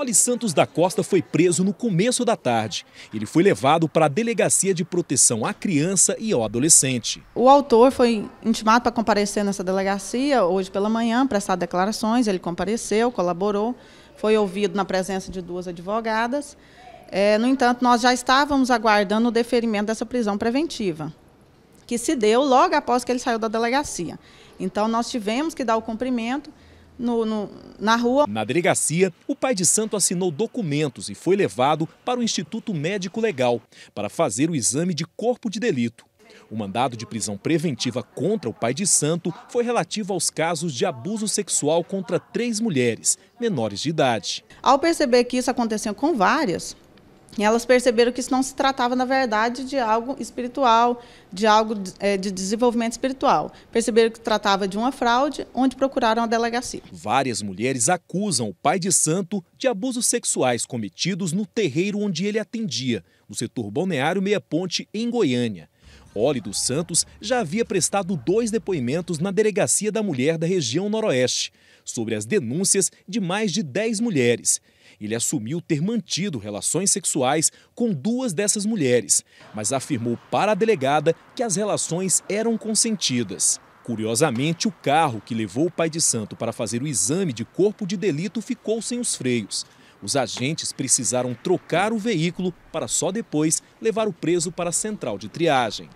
Oli Santos da Costa foi preso no começo da tarde. Ele foi levado para a Delegacia de Proteção à Criança e ao Adolescente. O autor foi intimado para comparecer nessa delegacia hoje pela manhã, prestar declarações. Ele compareceu, colaborou, foi ouvido na presença de duas advogadas. É, no entanto, nós já estávamos aguardando o deferimento dessa prisão preventiva, que se deu logo após que ele saiu da delegacia. Então, nós tivemos que dar o cumprimento no, no, na rua. Na delegacia, o pai de santo assinou documentos e foi levado para o Instituto Médico Legal para fazer o exame de corpo de delito. O mandado de prisão preventiva contra o pai de santo foi relativo aos casos de abuso sexual contra três mulheres menores de idade. Ao perceber que isso aconteceu com várias, e elas perceberam que isso não se tratava, na verdade, de algo espiritual, de algo de, eh, de desenvolvimento espiritual. Perceberam que tratava de uma fraude, onde procuraram a delegacia. Várias mulheres acusam o pai de santo de abusos sexuais cometidos no terreiro onde ele atendia, no setor balneário Meia Ponte, em Goiânia. Oli dos Santos já havia prestado dois depoimentos na Delegacia da Mulher da região Noroeste sobre as denúncias de mais de 10 mulheres. Ele assumiu ter mantido relações sexuais com duas dessas mulheres, mas afirmou para a delegada que as relações eram consentidas. Curiosamente, o carro que levou o pai de santo para fazer o exame de corpo de delito ficou sem os freios. Os agentes precisaram trocar o veículo para só depois levar o preso para a central de triagem.